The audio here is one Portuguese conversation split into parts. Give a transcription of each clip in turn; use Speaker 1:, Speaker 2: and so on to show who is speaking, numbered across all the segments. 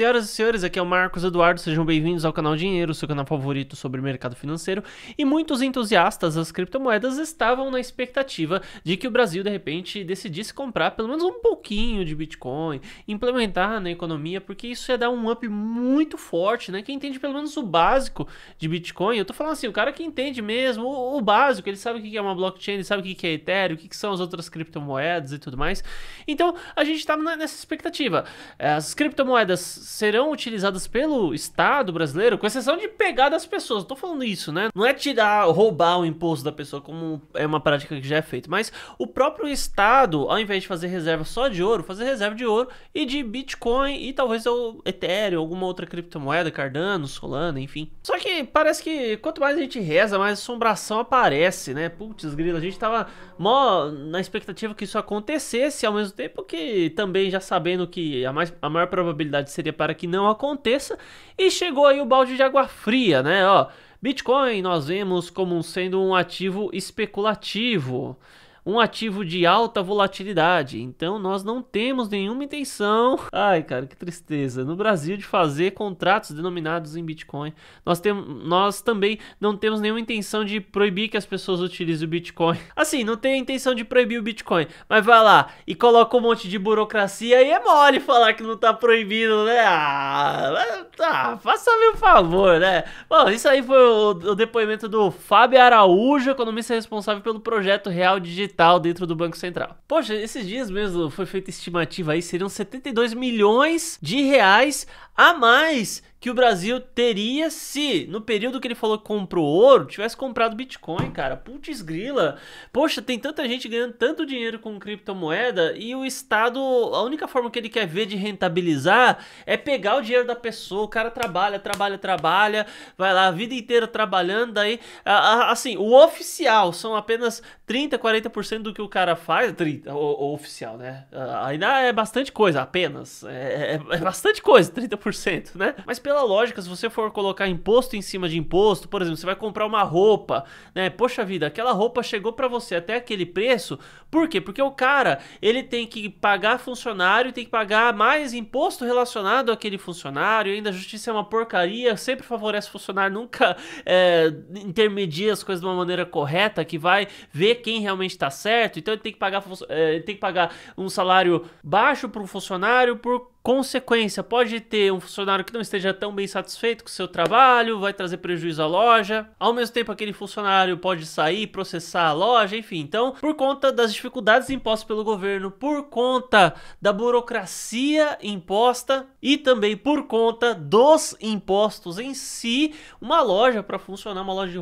Speaker 1: Senhoras e senhores, aqui é o Marcos Eduardo, sejam bem-vindos ao canal Dinheiro, seu canal favorito sobre mercado financeiro. E muitos entusiastas das criptomoedas estavam na expectativa de que o Brasil, de repente, decidisse comprar pelo menos um pouquinho de Bitcoin, implementar na economia, porque isso ia dar um up muito forte, né? Quem entende pelo menos o básico de Bitcoin, eu tô falando assim, o cara que entende mesmo o, básico, ele sabe o que é uma blockchain, ele sabe o que é Ethereum, o que são as outras criptomoedas e tudo mais. Então, a gente estava tá nessa expectativa. As criptomoedas serão utilizadas pelo Estado brasileiro, com exceção de pegar das pessoas. Estou tô falando isso, né? Não é tirar, roubar o imposto da pessoa, como é uma prática que já é feita. Mas o próprio Estado, ao invés de fazer reserva só de ouro, fazer reserva de ouro e de Bitcoin e talvez o Ethereum, alguma outra criptomoeda, Cardano, Solana, enfim. Só que parece que quanto mais a gente reza, mais assombração aparece, né? Putz, grilo, a gente tava mó na expectativa que isso acontecesse, ao mesmo tempo que também já sabendo que a, mais, a maior probabilidade seria para que não aconteça. E chegou aí o balde de água fria, né? Ó, Bitcoin nós vemos como sendo um ativo especulativo um ativo de alta volatilidade. Então nós não temos nenhuma intenção. Ai, cara, que tristeza. No Brasil de fazer contratos denominados em Bitcoin. Nós temos nós também não temos nenhuma intenção de proibir que as pessoas utilizem o Bitcoin. Assim, não tem a intenção de proibir o Bitcoin, mas vai lá e coloca um monte de burocracia e é mole falar que não tá proibido, né? Ah, tá, faça-me um favor, né? Bom, isso aí foi o, o depoimento do Fábio Araújo, economista responsável pelo projeto Real Digital capital dentro do Banco Central. Poxa, esses dias mesmo foi feita estimativa aí, seriam 72 milhões de reais a mais que o Brasil teria se, no período que ele falou que comprou ouro, tivesse comprado Bitcoin, cara. Putz grila. Poxa, tem tanta gente ganhando tanto dinheiro com criptomoeda e o Estado, a única forma que ele quer ver de rentabilizar é pegar o dinheiro da pessoa. O cara trabalha, trabalha, trabalha, vai lá a vida inteira trabalhando, daí, assim, o oficial são apenas 30, 40% do que o cara faz, 30, o, o oficial, né? Ah, ainda é bastante coisa, apenas. É, é, é bastante coisa, 30%, né? Mas pela lógica, se você for colocar imposto em cima de imposto, por exemplo, você vai comprar uma roupa, né? Poxa vida, aquela roupa chegou para você até aquele preço. Por quê? Porque o cara, ele tem que pagar funcionário, tem que pagar mais imposto relacionado àquele funcionário. Ainda a justiça é uma porcaria, sempre favorece funcionário, nunca é, intermedia as coisas de uma maneira correta, que vai ver quem realmente está certo. Então ele tem que pagar, é, tem que pagar um salário baixo para um funcionário por consequência, pode ter um funcionário que não esteja tão bem satisfeito com o seu trabalho, vai trazer prejuízo à loja. Ao mesmo tempo, aquele funcionário pode sair, processar a loja, enfim. Então, por conta das dificuldades impostas pelo governo, por conta da burocracia imposta e também por conta dos impostos em si, uma loja para funcionar, uma loja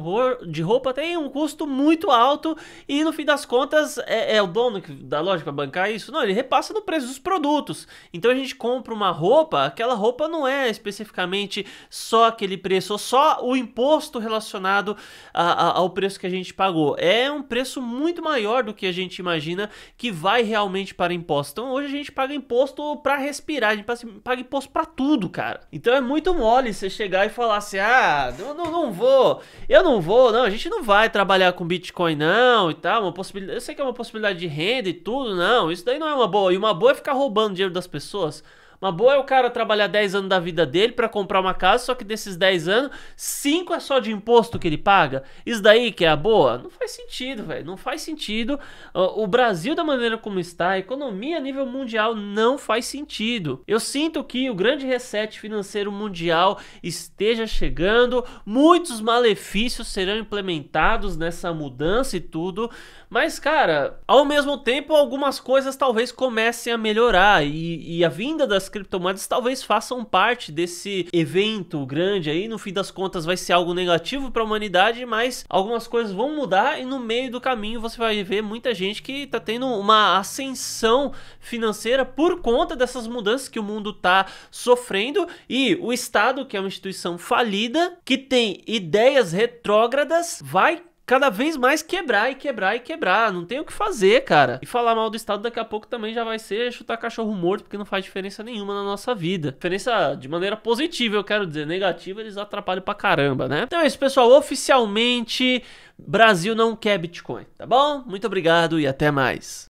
Speaker 1: de roupa, tem um custo muito alto e no fim das contas é, é o dono da loja para bancar isso? Não, ele repassa no preço dos produtos. Então a gente compra uma roupa, aquela roupa não é especificamente exclusivamente só aquele preço, ou só o imposto relacionado a, a, ao preço que a gente pagou. É um preço muito maior do que a gente imagina que vai realmente para imposto. Então hoje a gente paga imposto para respirar, a gente paga imposto para tudo, cara. Então é muito mole você chegar e falar assim: ah, eu não, não vou, eu não vou, não, a gente não vai trabalhar com Bitcoin, não, e tal. Uma possibilidade, eu sei que é uma possibilidade de renda e tudo, não. Isso daí não é uma boa. E uma boa é ficar roubando dinheiro das pessoas. Uma boa é o cara trabalhar 10 anos da vida dele para comprar uma casa, só que desses 10 anos, 5 é só de imposto que ele paga. Isso daí que é a boa? Não faz sentido, velho. Não faz sentido. O Brasil, da maneira como está, a economia a nível mundial não faz sentido. Eu sinto que o grande reset financeiro mundial esteja chegando, muitos malefícios serão implementados nessa mudança e tudo, mas, cara, ao mesmo tempo, algumas coisas talvez comecem a melhorar e, e a vinda das criptomoedas talvez façam parte desse evento grande aí. No fim das contas, vai ser algo negativo para a humanidade, mas algumas coisas vão mudar e no meio do caminho você vai ver muita gente que está tendo uma ascensão financeira por conta dessas mudanças que o mundo está sofrendo e o Estado, que é uma instituição falida, que tem ideias retrógradas, vai cada vez mais quebrar e quebrar e quebrar. Não tem o que fazer, cara. E falar mal do Estado daqui a pouco também já vai ser chutar cachorro morto, porque não faz diferença nenhuma na nossa vida. Diferença de maneira positiva, eu quero dizer. Negativa, eles atrapalham pra caramba, né? Então é isso, pessoal. Oficialmente, Brasil não quer Bitcoin, tá bom? Muito obrigado e até mais.